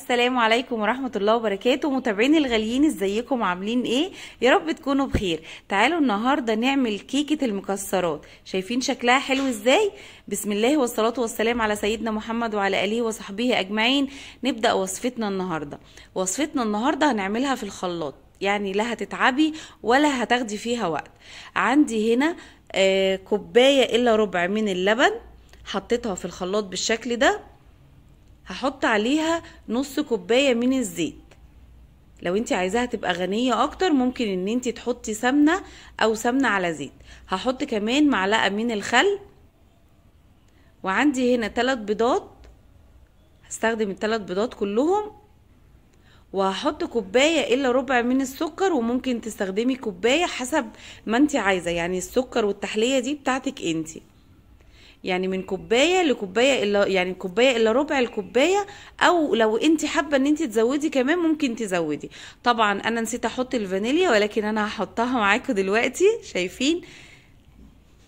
السلام عليكم ورحمه الله وبركاته متابعيني الغاليين ازيكم عاملين ايه يا رب تكونوا بخير تعالوا النهارده نعمل كيكه المكسرات شايفين شكلها حلو ازاي بسم الله والصلاه والسلام على سيدنا محمد وعلى اله وصحبه اجمعين نبدا وصفتنا النهارده وصفتنا النهارده هنعملها في الخلاط يعني لا هتتعبي ولا هتاخدي فيها وقت عندي هنا آه، كوبايه الا ربع من اللبن حطيتها في الخلاط بالشكل ده هحط عليها نص كوبايه من الزيت لو انت عايزاها تبقى غنيه اكتر ممكن ان انت تحطي سمنه او سمنه على زيت هحط كمان معلقه من الخل وعندي هنا ثلاث بيضات هستخدم الثلاث بيضات كلهم وهحط كوبايه الا ربع من السكر وممكن تستخدمي كوبايه حسب ما انت عايزه يعني السكر والتحليه دي بتاعتك انتي يعني من كوبايه لكوبايه الا يعني كوبايه الا ربع الكوبايه او لو انت حابه ان انت تزودي كمان ممكن تزودي طبعا انا نسيت احط الفانيليا ولكن انا هحطها معاكم دلوقتي شايفين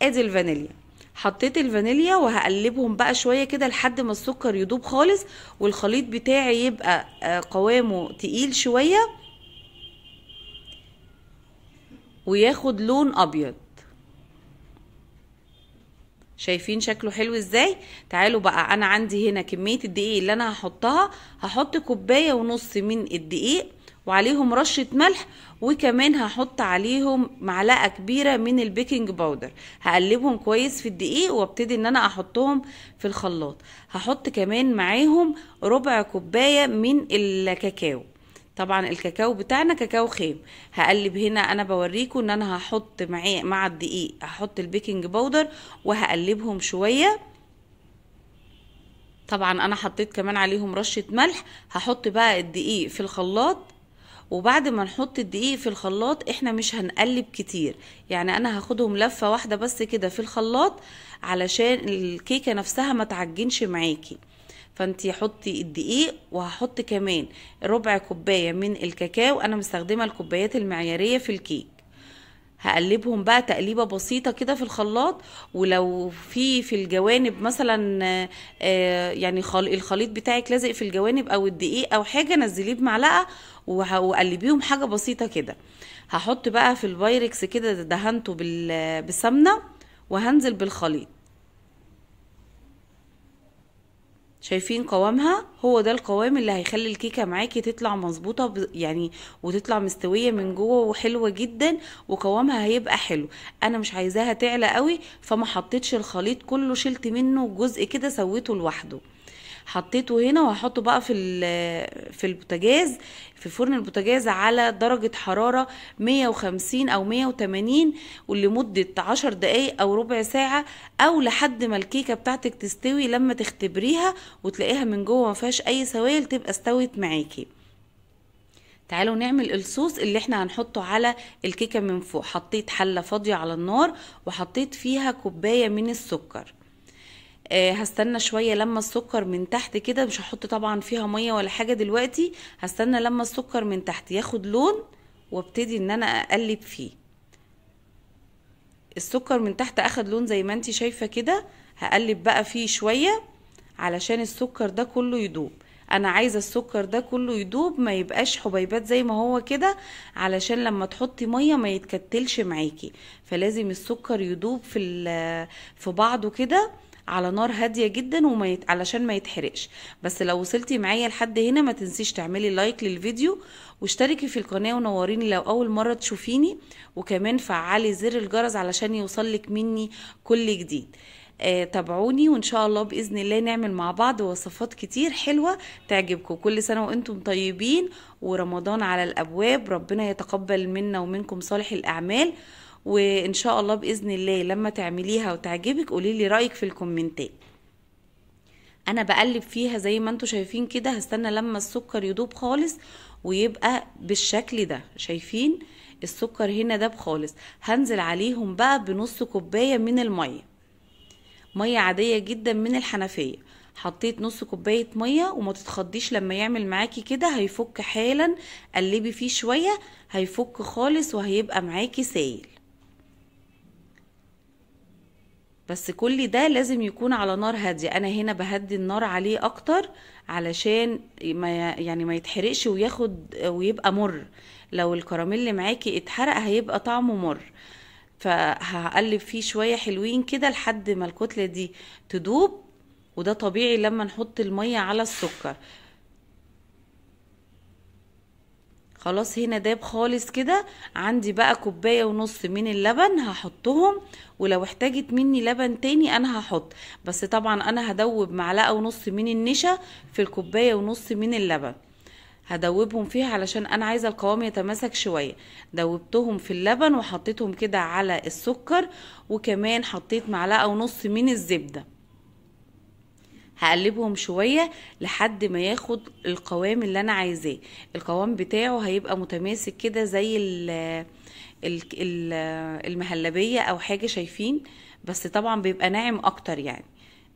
ادي الفانيليا حطيت الفانيليا وهقلبهم بقى شويه كده لحد ما السكر يدوب خالص والخليط بتاعي يبقى آه، قوامه تقيل شويه وياخد لون ابيض شايفين شكله حلو ازاي تعالوا بقى انا عندي هنا كميه الدقيق اللي انا هحطها هحط كوبايه ونص من الدقيق وعليهم رشه ملح وكمان هحط عليهم معلقه كبيره من البيكنج باودر هقلبهم كويس في الدقيق وابتدي ان انا احطهم في الخلاط هحط كمان معاهم ربع كوبايه من الكاكاو طبعا الكاكاو بتاعنا كاكاو خام هقلب هنا انا بوريكم ان انا هحط معاه مع الدقيق هحط البيكنج باودر وهقلبهم شويه طبعا انا حطيت كمان عليهم رشه ملح هحط بقى الدقيق في الخلاط وبعد ما نحط الدقيق في الخلاط احنا مش هنقلب كتير يعني انا هاخدهم لفه واحده بس كده في الخلاط علشان الكيكه نفسها ما تعجنش معاكي فانت حطي الدقيق وهحط كمان ربع كوبايه من الكاكاو انا مستخدمه الكوبايات المعياريه في الكيك هقلبهم بقى تقليبه بسيطه كده في الخلاط ولو في في الجوانب مثلا آه، يعني الخليط بتاعك لازق في الجوانب او الدقيق او حاجه نزليه بمعلقه وقلبيهم حاجه بسيطه كده هحط بقى في البايركس كده دهنته بالسمنه وهنزل بالخليط شايفين قوامها هو ده القوام اللي هيخلي الكيكه معاكي تطلع مظبوطه يعني وتطلع مستويه من جوه وحلوه جدا وقوامها هيبقى حلو انا مش عايزاها تعلى قوي فما حطيتش الخليط كله شلت منه جزء كده سويته لوحده حطيته هنا وهحطه بقى في في البوتاجاز في فرن البوتاجاز على درجة حرارة 150 او 180 ولمدة 10 دقايق او ربع ساعة او لحد ما الكيكة بتاعتك تستوي لما تختبريها وتلاقيها من جوه ما فيهاش اي سوائل تبقى استوت معاكي تعالوا نعمل الصوص اللي احنا هنحطه على الكيكه من فوق حطيت حله فاضيه على النار وحطيت فيها كوبايه من السكر آه، هستنى شويه لما السكر من تحت كده مش هحط طبعا فيها ميه ولا حاجه دلوقتي هستنى لما السكر من تحت ياخد لون وابتدي ان انا اقلب فيه السكر من تحت اخد لون زي ما انت شايفه كده هقلب بقى فيه شويه علشان السكر ده كله يدوب انا عايزه السكر ده كله يدوب ما يبقاش حبيبات زي ما هو كده علشان لما تحطي ميه ما يتكتلش معاكي فلازم السكر يدوب في في بعضه كده على نار هاديه جدا وما يت... علشان ما يتحرقش بس لو وصلتي معايا لحد هنا ما تنسيش تعملي لايك للفيديو واشتركي في القناه ونوريني لو اول مره تشوفيني وكمان فعلي زر الجرس علشان يوصلك مني كل جديد آه، تابعوني وان شاء الله باذن الله نعمل مع بعض وصفات كتير حلوه تعجبكم كل سنه وانتم طيبين ورمضان على الابواب ربنا يتقبل منا ومنكم صالح الاعمال وان شاء الله باذن الله لما تعمليها وتعجبك قولي لي رايك في الكومنتات انا بقلب فيها زي ما انتم شايفين كده هستنى لما السكر يدوب خالص ويبقى بالشكل ده شايفين السكر هنا داب خالص هنزل عليهم بقى بنص كوبايه من الميه ميه عاديه جدا من الحنفيه حطيت نص كوبايه ميه وما تتخضيش لما يعمل معاكي كده هيفك حالا قلبي فيه شويه هيفك خالص وهيبقى معاكي سايل بس كل ده لازم يكون على نار هاديه انا هنا بهدي النار عليه اكتر علشان ما يعني ما يتحرقش وياخد ويبقى مر لو الكراميل معاكي اتحرق هيبقى طعمه مر فهقلب فيه شويه حلوين كده لحد ما الكتله دي تدوب وده طبيعي لما نحط الميه على السكر خلاص هنا داب خالص كده عندي بقى كوبايه ونص من اللبن هحطهم ولو احتاجت مني لبن تاني انا هحط بس طبعا انا هدوب معلقه ونص من النشا في الكوبايه ونص من اللبن هدوبهم فيها علشان انا عايزه القوام يتماسك شويه دوبتهم في اللبن وحطيتهم كده على السكر وكمان حطيت معلقه ونص من الزبده هقلبهم شويه لحد ما ياخد القوام اللي انا عايزاه القوام بتاعه هيبقى متماسك كده زي المهلبيه او حاجه شايفين بس طبعا بيبقى ناعم اكتر يعني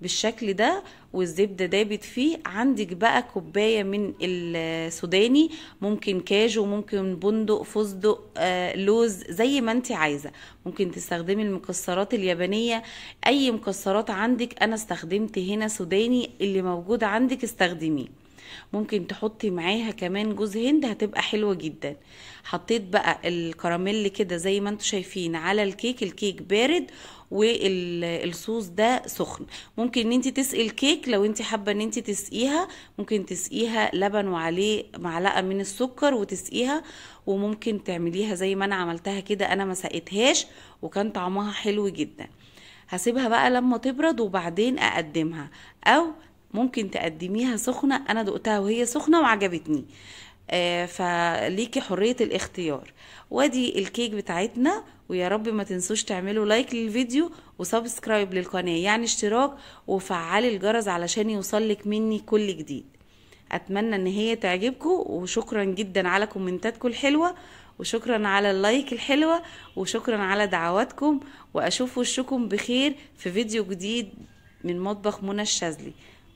بالشكل ده والزبده دابت فيه عندك بقى كوبايه من السوداني ممكن كاجو ممكن بندق فستق آه، لوز زي ما انت عايزه ممكن تستخدمي المكسرات اليابانيه اي مكسرات عندك انا استخدمت هنا سوداني اللي موجود عندك استخدميه ممكن تحطي معاها كمان جوز هند هتبقى حلوه جدا حطيت بقى الكراميل كده زي ما انتم شايفين على الكيك الكيك بارد والصوص ده سخن ممكن ان انت تسقي الكيك لو انت حابه ان انت تسقيها ممكن تسقيها لبن وعليه معلقه من السكر وتسقيها وممكن تعمليها زي ما انا عملتها كده انا ما سقيتهاش وكان طعمها حلو جدا هسيبها بقى لما تبرد وبعدين اقدمها او ممكن تقدميها سخنه انا دقتها وهي سخنه وعجبتني آه فليكي حريه الاختيار وادي الكيك بتاعتنا ويا رب ما تنسوش تعملوا لايك للفيديو وسبسكرايب للقناه يعني اشتراك وفعلي الجرس علشان يوصلك مني كل جديد اتمنى ان هي تعجبكم وشكرا جدا على كومنتاتكم الحلوه وشكرا على اللايك الحلوه وشكرا على دعواتكم واشوف وشكم بخير في فيديو جديد من مطبخ منى الشاذلي